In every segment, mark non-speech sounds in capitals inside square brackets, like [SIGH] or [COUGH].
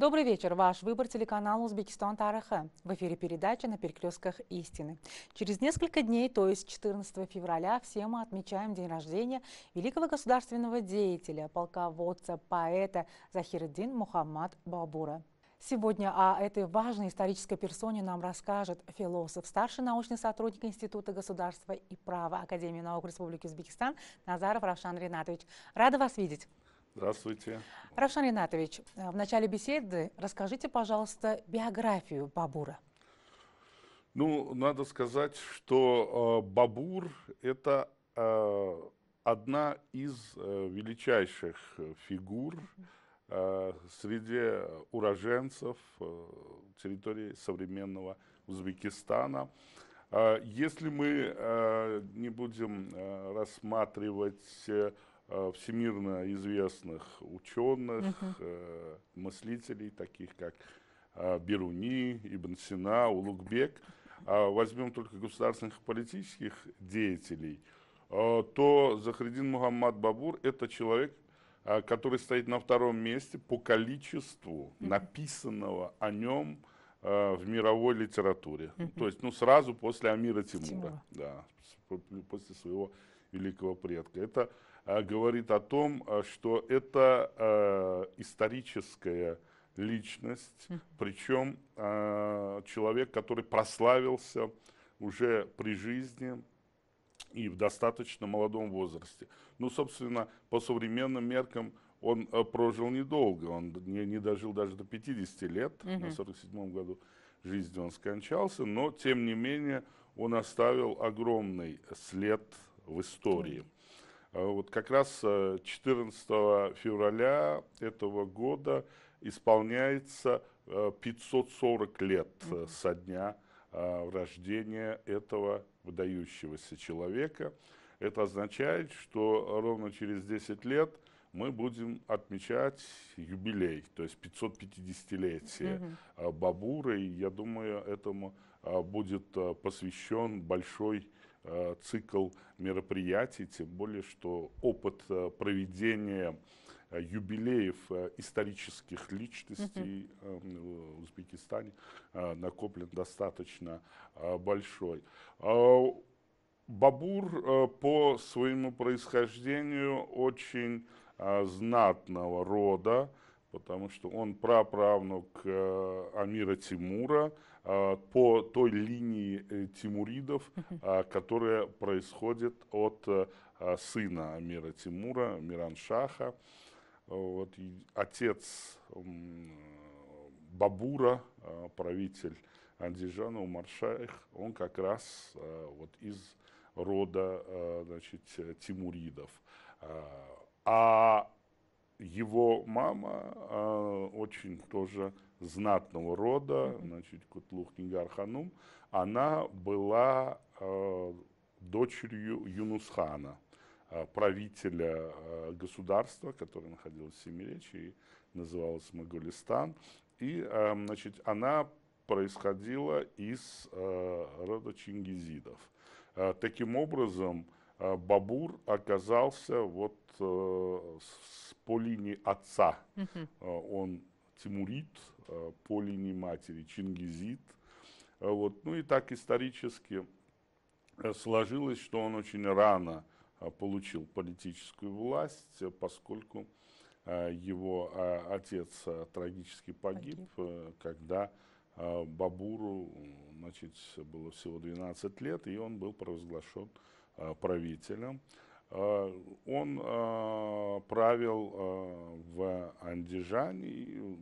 Добрый вечер. Ваш выбор телеканала «Узбекистан Тарыха». В эфире передача «На перекрестках истины». Через несколько дней, то есть 14 февраля, все мы отмечаем день рождения великого государственного деятеля, полководца, поэта Захирдин Мухаммад Бабура. Сегодня о этой важной исторической персоне нам расскажет философ, старший научный сотрудник Института государства и права Академии наук Республики Узбекистан Назаров Равшан Ренатович. Рада вас видеть. Здравствуйте. Равшан Ринатович, э, в начале беседы расскажите, пожалуйста, биографию Бабура. Ну, надо сказать, что э, Бабур – это э, одна из э, величайших фигур э, среди уроженцев э, территории современного Узбекистана. Э, если мы э, не будем э, рассматривать… Э, Э, всемирно известных ученых, угу. э, мыслителей, таких как э, Беруни, Ибн Сина, Улугбек, а возьмем только государственных политических деятелей, э, то захридин Мухаммад Бабур – это человек, который стоит на втором месте по количеству написанного о нем в мировой литературе. Угу. То есть ну, сразу после Амира Тимура, Тимура. Да, после своего великого предка. Это Э, говорит о том, э, что это э, историческая личность, хм. причем человек, который прославился уже при жизни и в достаточно молодом возрасте. Ну, собственно, по современным меркам он прожил недолго, он не, не дожил даже до 50 лет, угу. на 47 году жизни он скончался, но, тем не менее, он оставил огромный след в истории. Э, вот как раз 14 э, февраля этого года исполняется 540 э, лет со дня рождения этого выдающегося человека. Это означает, что ровно через 10 лет мы будем отмечать юбилей, то есть 550-летие Бабура, и я думаю, этому будет посвящен большой Э, цикл мероприятий, тем более, что опыт э, проведения э, юбилеев исторических личностей эм, в Узбекистане накоплен достаточно большой. Бабур по своему происхождению очень знатного рода, потому что он праправнук Амира Тимура, Э, по той линии э, тимуридов, э, которая происходит от сына Амира Тимура, Мираншаха. Вот, отец Бабура, правитель Андижана Умаршаих, он как раз вот из рода значит, тимуридов. А его мама э, очень тоже знатного рода, mm-hmm. значит, Кутлух Нингар она была э, дочерью Юнусхана, э, правителя э, государства, которое находилось в Семиречии, называлось Моголистан. И, э, значит, она происходила из э, рода чингизидов. Э, таким образом, э, Э, бабур оказался вот э, с, по линии отца. Угу. Он тимурит, по линии матери чингизит. Вот. Ну и так исторически сложилось, что он очень рано получил политическую власть, поскольку его отец трагически погиб, погиб. когда Бабуру значит, было всего 12 лет, и он был провозглашен Э, правителем. Э, он э, правил в Андижане,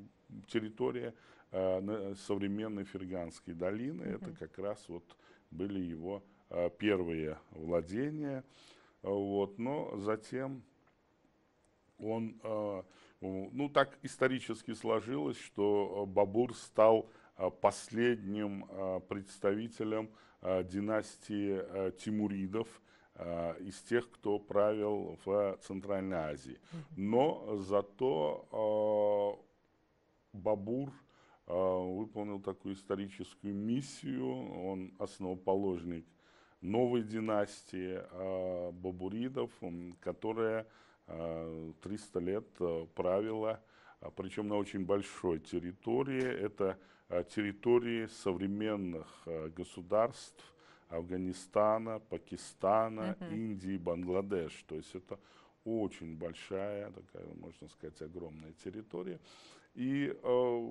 территория современной Ферганской долины. Угу. Это как раз вот были его первые владения. Вот. Но затем он, ну так исторически сложилось, что Бабур стал последним представителем Э, династии э, тимуридов, э, из тех, кто правил в Центральной Азии. Но зато Бабур выполнил такую историческую миссию, он основоположник новой династии бабуридов, которая 300 лет правила, причем на очень большой территории. Это Э, территории современных э, государств Афганистана, Пакистана, угу. Индии, Бангладеш. То есть это очень большая, такая, можно сказать, огромная территория. И э,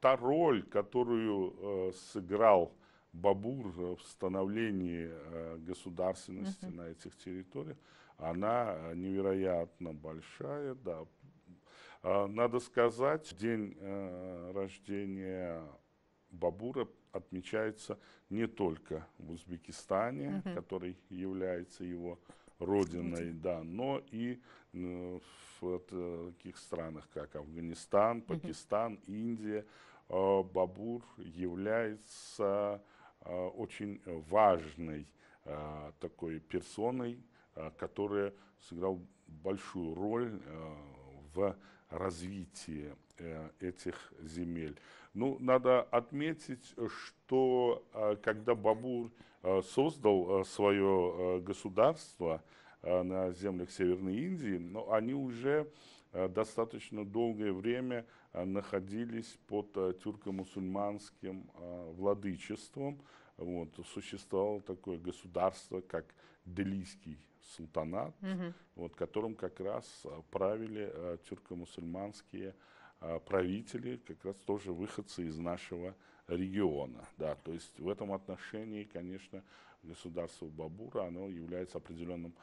та роль, которую э, сыграл Бабур в становлении э, государственности uh-huh. на этих территориях, она э, невероятно большая, да, а, надо сказать, день э, рождения Бабура отмечается не только в Узбекистане, угу. который является его родиной, да, но и э, в э, таких странах, как Афганистан, Пакистан, угу. Индия, а, Бабур является очень важной такой персоной, которая сыграла большую роль в развитие э, этих земель. Ну, надо отметить, что э, когда Бабур э, создал свое государство на землях Северной Индии, но они уже достаточно долгое время находились под тюрко-мусульманским владычеством. Вот, существовало такое государство, как Делийский султанат, угу. вот, которым как раз а, правили э, тюрко-мусульманские э, правители, как раз тоже выходцы из нашего региона. Да. То есть в этом отношении, конечно, государство Бабура оно является определенным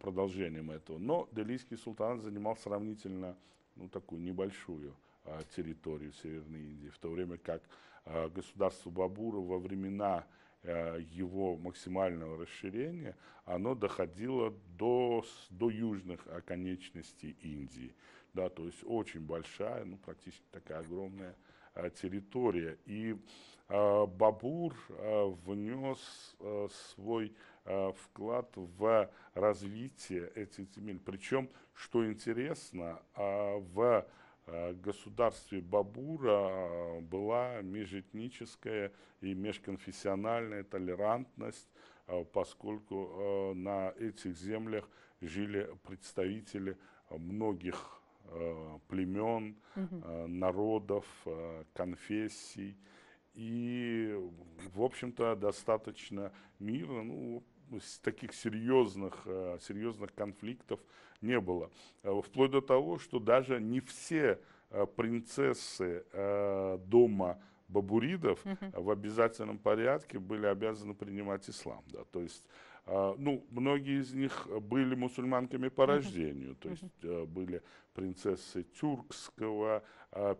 продолжением этого. Но Делийский султанат занимал сравнительно ну, такую небольшую э, территорию Северной Индии, в то время как э, государство Бабура во времена Э, его максимального расширения, оно доходило до, до южных оконечностей Индии. Да, то есть очень большая, ну, практически такая огромная э, территория. И э, Бабур внес свой вклад в развитие этих земель. Причем, что интересно, а, в Э, государстве Бабура э, была межэтническая и межконфессиональная толерантность, э, поскольку на этих землях жили представители многих племен, угу. народов, конфессий. И, в общем-то, достаточно мирно, ну, таких серьезных, э, серьезных конфликтов не было. Э, вплоть до того, что даже не все э, принцессы дома бабуридов в обязательном порядке были обязаны принимать ислам. Да? То есть ну, многие из них были мусульманками по рождению, то есть были принцессы тюркского,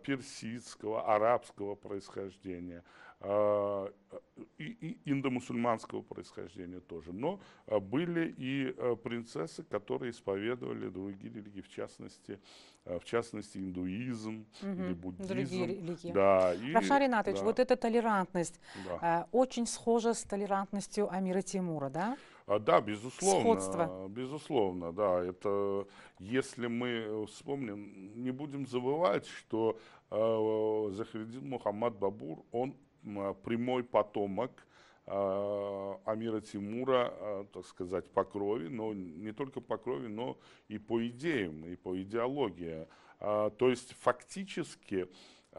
персидского, арабского происхождения – а, и, и индомусульманского происхождения тоже, но а, были и а, принцессы, которые исповедовали другие религии, в частности, в частности индуизм угу, или буддизм. Другие религии. Да, и, Раша Ринатович, да. вот эта толерантность да. очень схожа с толерантностью Амира Тимура, да? Да, безусловно. Сходство. Безусловно, да. Это если мы вспомним, не будем забывать, что э, Захаридин Мухаммад Бабур, он а, прямой потомок а, Амира Тимура, а, так сказать, по крови, но не только по крови, но и по идеям, и по идеологии. То есть фактически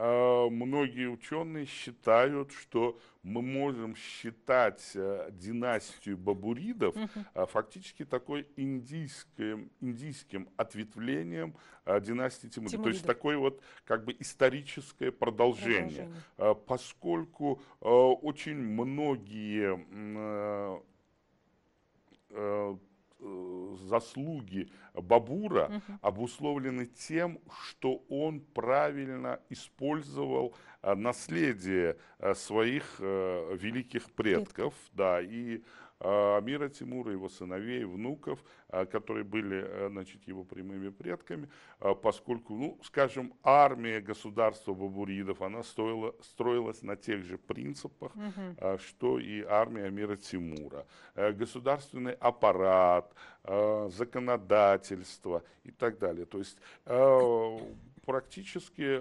а, многие ученые считают, что мы можем считать э, династию бабуридов а, фактически такой индийским, индийским ответвлением а, династии Тимуридов. Тимуридов. То есть такое вот как бы историческое продолжение. продолжение. Поскольку очень многие Э, заслуги Бабура угу. обусловлены тем, что он правильно использовал э, наследие э, своих великих предков, Предки. да, и Э, Амира Тимура, его сыновей, внуков, э, которые были э, значит, его прямыми предками, поскольку, ну, скажем, армия государства бабуридов, она стоила, строилась на тех же принципах, угу. что и армия Амира Тимура. Государственный аппарат, законодательство и так далее. То есть практически э,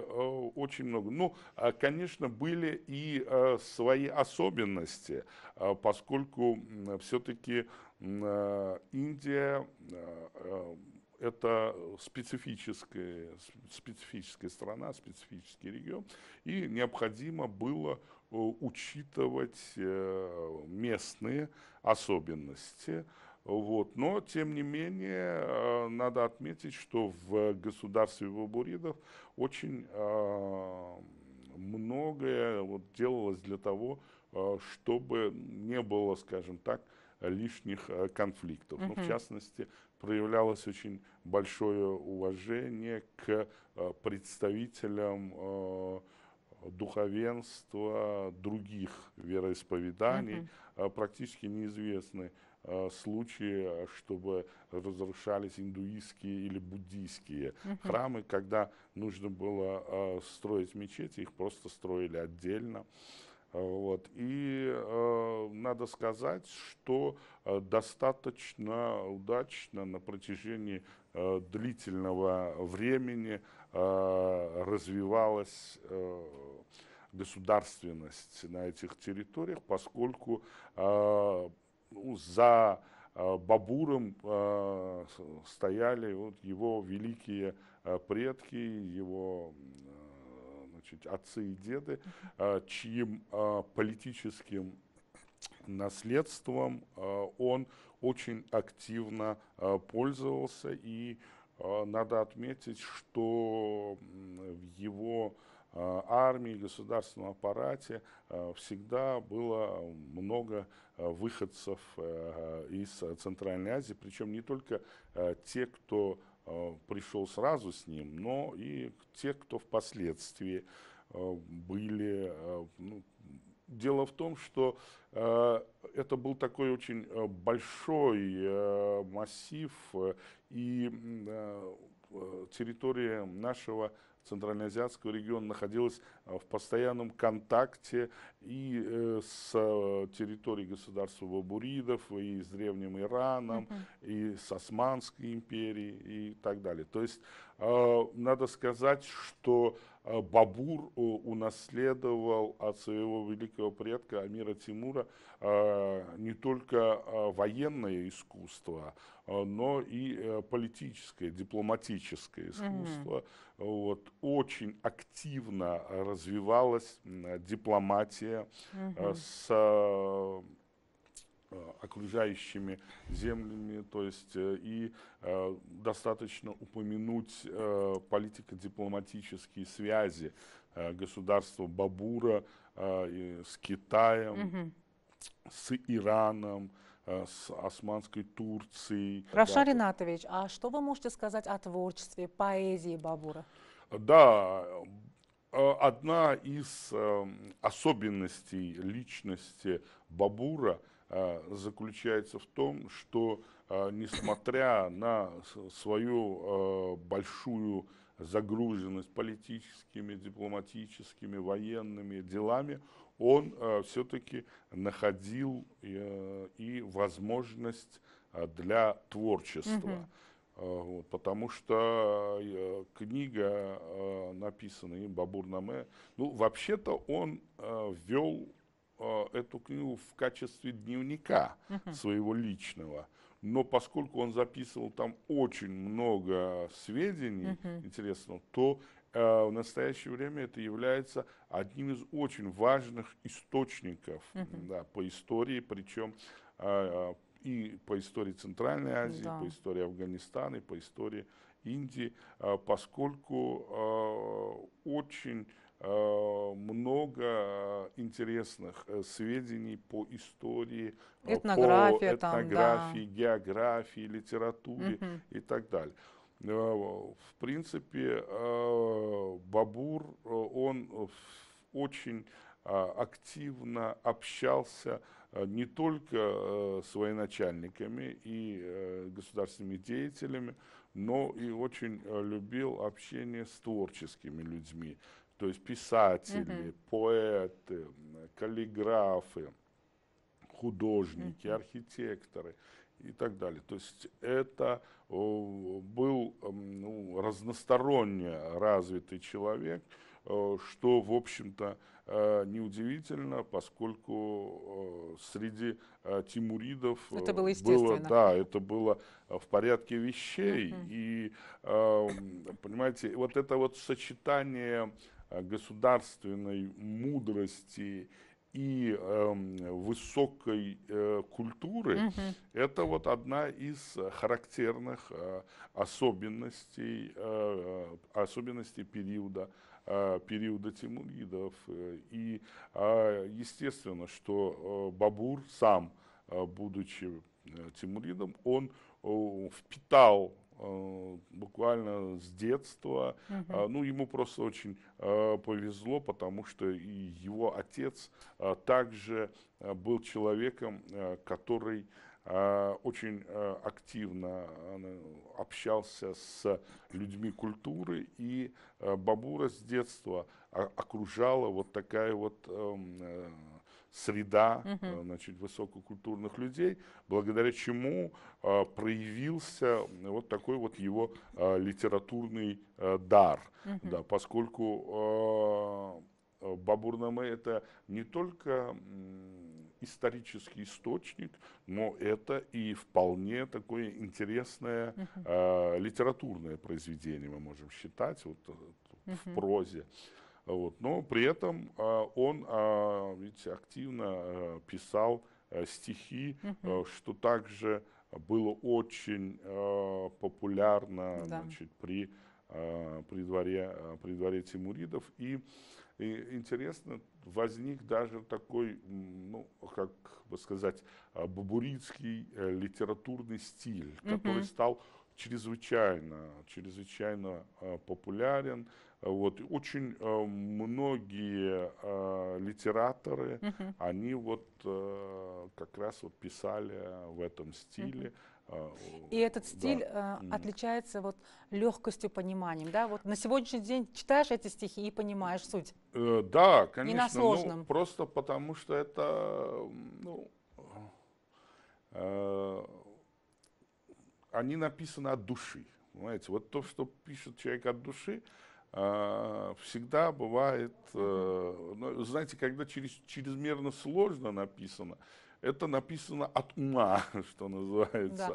очень много. Ну, а, конечно, были и э, свои особенности, э, поскольку все-таки Индия это специфическая, специфическая страна, специфический регион, и необходимо было учитывать местные особенности, вот. Но, тем не менее, э, надо отметить, что в государстве Вабуридов очень э, многое вот делалось для того, э, чтобы не было, скажем так, лишних конфликтов. Угу. Ну, в частности, проявлялось очень большое уважение к представителям духовенства других вероисповеданий, угу. практически неизвестны Э, случаи, чтобы разрушались индуистские или буддийские угу. храмы, когда нужно было э, строить мечети, их просто строили отдельно. Э, вот. И э, надо сказать, что э, достаточно удачно на протяжении э, длительного времени э, развивалась э, государственность на этих территориях, поскольку э, ну, за э, Бабуром э, стояли вот его великие э, предки, его значит, отцы и деды, чьим политическим наследством он очень активно пользовался. И надо отметить, что в его Э, армии, государственном аппарате э, всегда было много э, выходцев из Центральной Азии, причем не только те, кто пришел сразу с ним, но и те, кто впоследствии были. Ну, дело в том, что это был такой очень большой массив, и территория нашего Центральноазиатского региона находилось Э, в постоянном контакте и э, с э, территорией государства Бабуридов, и с Древним Ираном, угу. и с Османской империей и так далее. То есть надо сказать, что Бабур унаследовал от своего великого предка Амира Тимура не только военное искусство, но и политическое, дипломатическое искусство. Угу. Вот, очень активно развивался развивалась дипломатия угу. с э, э, окружающими землями, то есть и э, достаточно упомянуть э, политико-дипломатические связи э, государства Бабура э, с Китаем, Mm -hmm. с Ираном, э, с Османской Турцией. Равшан да. а что вы можете сказать о творчестве, поэзии Бабура? Да, Э, одна из эм, особенностей личности Бабура э, заключается в том, что э, несмотря на свою большую загруженность политическими, дипломатическими, военными делами, он все-таки находил и возможность для творчества. Угу. А, вот, потому что э, книга, э, написанная им Бабур Наме, ну, вообще-то он э, ввел эту книгу в качестве дневника своего личного. Но поскольку он записывал там очень много сведений интересного, то э, в настоящее время это является одним из очень важных источников да, по истории, причем э, и по истории Центральной Азии, да. по истории Афганистана, и по истории Индии, а, поскольку а, очень а, много интересных э, сведений по истории, э, Этнография, по этнографии, там, да. географии, литературе угу. и так далее. В принципе, Бабур, э, он очень активно общался с Э, не только э, своими начальниками и э, государственными деятелями, но и очень любил общение с творческими людьми, то есть писатели, угу. поэты, каллиграфы, художники, угу. архитекторы и так далее. То есть это был эм, ну, разносторонне развитый человек, э, что, в общем-то, э, неудивительно, поскольку э, среди тимуридов это было, было да, это было в порядке вещей. Угу. И, эм, понимаете, вот это вот сочетание государственной мудрости и э, высокой э, культуры, Mm -hmm. это вот одна из характерных э, особенностей, э, э, особенностей периода, э, периода тимуридов. И э, естественно, что э, Бабур сам, э, будучи э, тимуридом, он э, впитал Э, буквально с детства. Угу. Ну, ему просто очень э, повезло, потому что его отец э, также был человеком, который очень активно общался с людьми культуры, и Бабура с детства а, окружала вот такая вот эм, среда угу. значит, э, высококультурных людей, благодаря чему а, проявился вот такой вот его а, литературный а, дар, угу. да, поскольку Бабурнаме это не только исторический источник, но это и вполне такое интересное uh -huh. э, литературное произведение, мы можем считать, вот, uh -huh. в прозе. Вот. Но при этом а, он а, ведь активно а, писал э, стихи, угу. что также было очень э, популярно да. значит, при, при, дворе, при дворе Тимуридов. И, и интересно, возник даже такой, ну, как бы сказать, бабурицкий литературный стиль, который стал чрезвычайно, чрезвычайно популярен, вот очень э, многие э, литераторы, uh -huh. они вот э, как раз вот писали в этом стиле. Uh -huh. Э, и этот стиль да. э, отличается вот легкостью пониманием, да? Вот на сегодняшний день читаешь эти стихи и понимаешь суть. Э, да, конечно. Не на ну, сложном. Ну, просто потому что это, ну, э, они написаны от души, понимаете? Вот то, что пишет человек от души, а, всегда бывает, э, ну, знаете, когда через, чрезмерно сложно написано, это написано от ума, [LAUGHS] что называется. Да.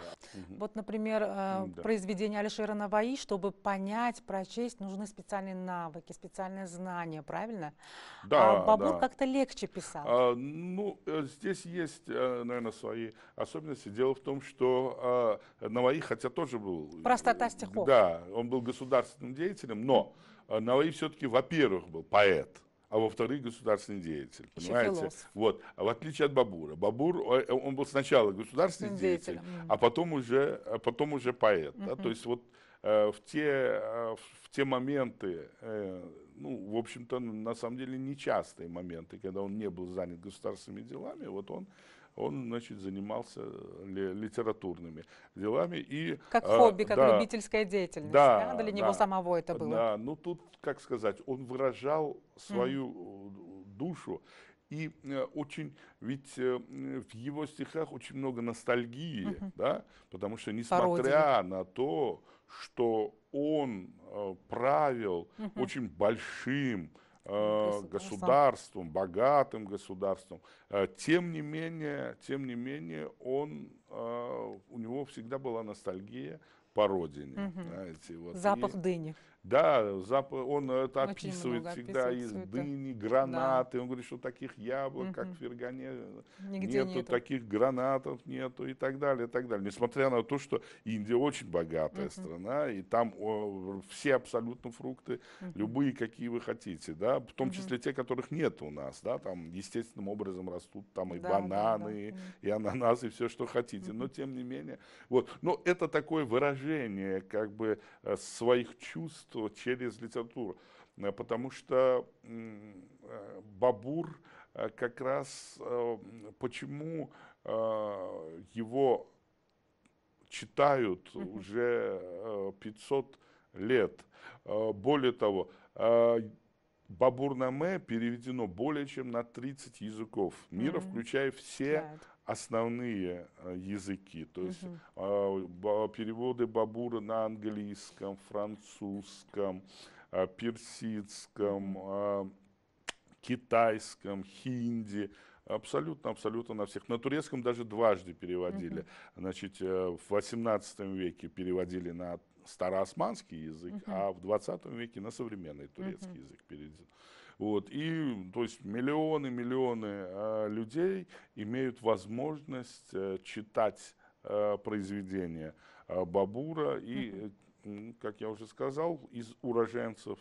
Вот, например, э, да. произведение Алишера Наваи, чтобы понять, прочесть, нужны специальные навыки, специальные знания, правильно? Да. А Бабур да. как-то легче писал. А, ну, э, здесь есть, э, наверное, свои особенности. Дело в том, что э, Наваи, хотя тоже был... Простота стихов. Да, он был государственным деятелем, но э, Наваи все-таки, во-первых, был поэт а во-вторых, государственный деятель. Понимаете? Философ. Вот. А в отличие от Бабура. Бабур, э, э, он был сначала государственный деятель, mm. а потом уже, а потом уже поэт. да? То есть вот э, в, те, э, в те моменты, э, ну, в общем-то, на самом деле нечастые моменты, когда он не был занят государственными делами, вот он он, значит, занимался литературными делами. И, как а, хобби, как да, любительская деятельность, да, да? для него да, самого это было. Да, ну тут, как сказать, он выражал свою mm. душу. И э, очень, ведь э, в его стихах очень много ностальгии, угу. да, потому что несмотря Пародия. на то, что он э, правил угу. очень большим Э, государством, богатым государством. Э, тем не менее, тем не менее, он, э, у него всегда была ностальгия по родине. Угу. Знаете, вот. Запах и, дыни. Да, зап... он это Очень описывает всегда из дыни, гранаты. Да. Он говорит, что таких яблок, угу. как в Фергане, Нигде нету, нету, таких гранатов нету и так далее, и так далее. Несмотря на то, что Индия очень богатая угу. страна, и там о, все абсолютно фрукты, угу. любые, какие вы хотите, да, в том угу. числе те, которых нет у нас, да, там естественным образом растут там и да, бананы, да, да. и ананасы, и все, что хотите. Угу. Но тем не менее, вот, но это такое выражение как бы э, своих чувств искусство через литературу. Э, потому что э, Бабур э, как раз, почему его читают уже 500 лет. Более того, Бабурнаме переведено более чем на 30 языков мира, включая все основные э, языки, то есть угу. переводы Бабура на английском, французском, а, персидском, а, китайском, хинди, Абсолютно, абсолютно на всех. На турецком даже дважды переводили. Uh -huh. Значит, э, в 18 веке переводили на староосманский язык, uh -huh. а в 20 веке на современный турецкий uh -huh. язык переведен. Вот, и, то есть, миллионы-миллионы а, людей имеют возможность э, читать э, произведения а, Бабура и, э, как я уже сказал, из уроженцев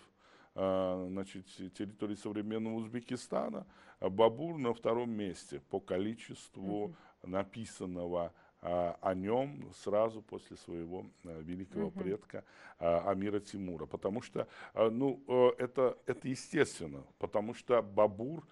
а, значит, территории современного Узбекистана, Бабур на втором месте по количеству написанного а, о нем сразу после своего э, великого угу. предка а, Амира Тимура. Потому что, а, ну, э, это, это естественно, потому что Бабур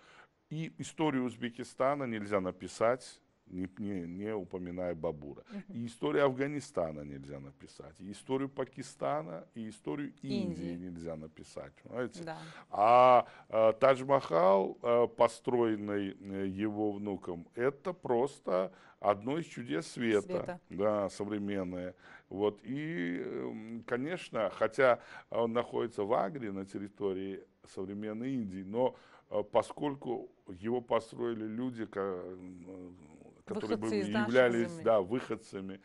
и историю Узбекистана нельзя написать не, не, не упоминая Бабура. И историю Афганистана нельзя написать, и историю Пакистана, и историю Индии, Индии. нельзя написать, понимаете? Да. А, а, а э, Тадж-Махал, э, построенный его внуком, это просто одно из чудес света, света. Да, современное. Вот. И, эм, конечно, хотя он находится в Агре, на территории современной Индии, но э, поскольку его построили люди, которые Выходцы бы являлись да, выходцами,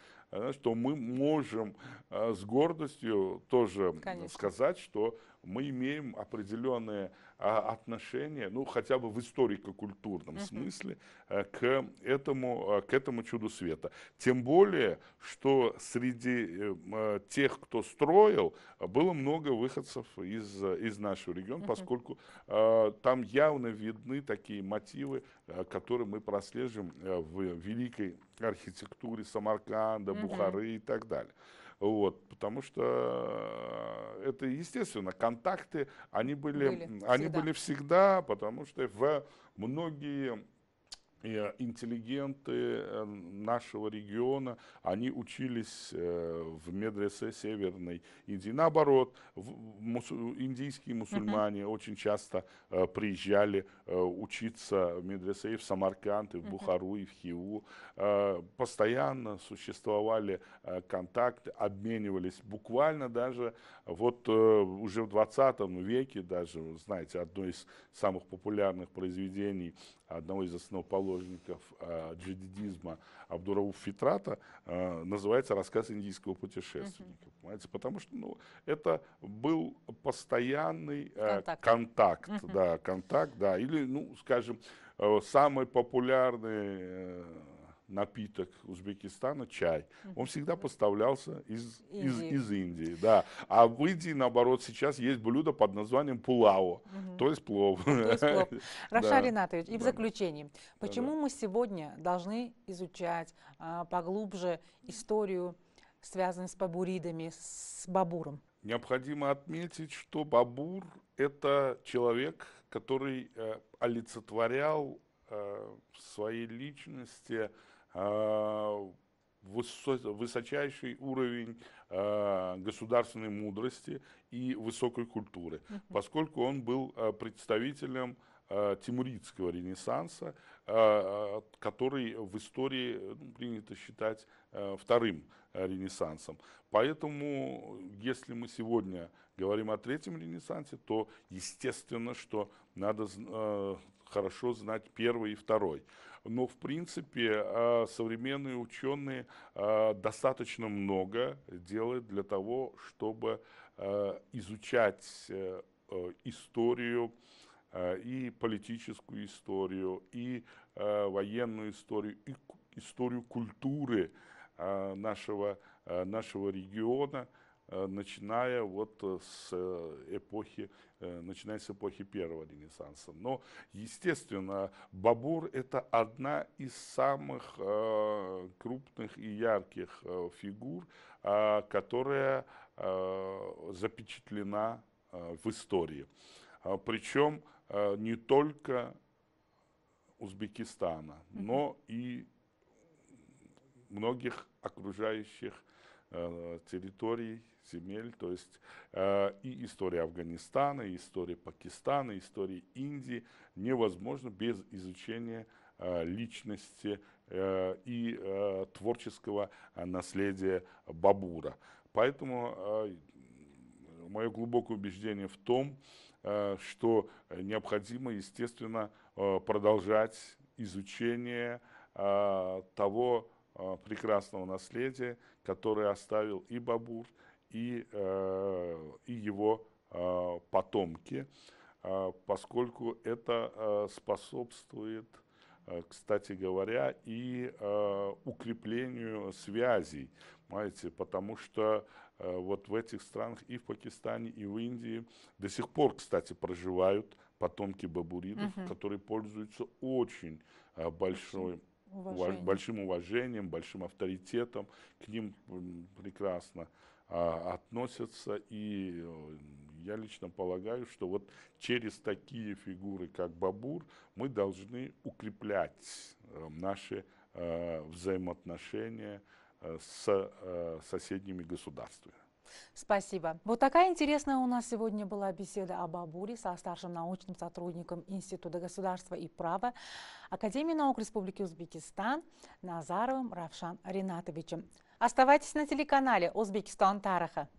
что а, мы можем а, с гордостью тоже Конечно. сказать, что мы имеем определенные а, отношение, ну хотя бы в историко-культурном uh-huh. смысле, э, к этому, э, к этому чуду света. Тем более, что среди эм, э, тех, кто строил, было много выходцев из, из нашего региона, uh-huh. поскольку там явно видны такие мотивы, которые мы прослеживаем в великой архитектуре Самарканда, uh-huh. Бухары и так далее вот, потому что э, это естественно, контакты, они были, были, они всегда. были всегда, потому что в многие Э, интеллигенты э, нашего региона, они учились э, в медресе Северной Индии. Наоборот, индийские мусульмане uh -huh. очень часто приезжали учиться в медресе и в Самарканд, и в Бухару, и в Хиву. Постоянно существовали контакты, обменивались. Буквально даже вот уже в 20 веке, даже, знаете, одно из самых популярных произведений одного из основоположников заложников а, джидидизма Абдурауф Фитрата а, называется «Рассказ индийского путешественника». Угу. Понимаете? Потому что ну, это был постоянный э, контакт, контакт угу. да, контакт, да, или, ну, скажем, э, самый популярный э, напиток Узбекистана, чай, он всегда поставлялся из, из, из Индии. Да. А в Индии, наоборот, сейчас есть блюдо под названием пулао, угу. то есть плов. То есть [LAUGHS] Раша Ринатович, и в да. заключение, почему мы сегодня должны изучать а, поглубже историю, связанную с бабуридами, с бабуром? Необходимо отметить, что бабур – это человек, который э, олицетворял э, в своей личности Э, высочайший уровень э, государственной мудрости и высокой культуры, поскольку он был э, представителем тимуридского ренессанса, который в истории ну, принято считать вторым ренессансом. Поэтому, если мы сегодня говорим о третьем ренессансе, то естественно, что надо хорошо знать первый и второй но в принципе а, современные ученые а, достаточно много делают для того, чтобы а, изучать э, э, историю и политическую историю, и военную историю, и историю культуры нашего, нашего региона, начиная вот с э, эпохи Э, начиная с эпохи первого Ренессанса. Но, естественно, Бабур – это одна из самых э, крупных и ярких э, фигур, которая запечатлена в истории. А, Причем не только Узбекистана, но и многих окружающих территорий земель, то есть э, и история Афганистана, и история Пакистана, и история Индии невозможно без изучения э, личности э, и э, творческого э, наследия Бабура. Поэтому э, мое глубокое убеждение в том, э, что необходимо, естественно, э, продолжать изучение э, того э, прекрасного наследия, которое оставил и Бабур, и, э, и его э, потомки, э, поскольку это способствует, кстати говоря, и укреплению связей, понимаете, потому что вот в этих странах и в Пакистане, и в Индии до сих пор, кстати, проживают потомки бабуридов, угу. которые пользуются очень большой уважением. большим уважением, большим авторитетом, к ним прекрасно а, относятся. И э, я лично полагаю, что вот через такие фигуры, как Бабур, мы должны укреплять э, наши э, взаимоотношения с соседними государствами. Спасибо. Вот такая интересная у нас сегодня была беседа о Бабуре со старшим научным сотрудником Института государства и права Академии наук Республики Узбекистан Назаровым Равшан Ринатовичем. Оставайтесь на телеканале Узбекистан Тараха.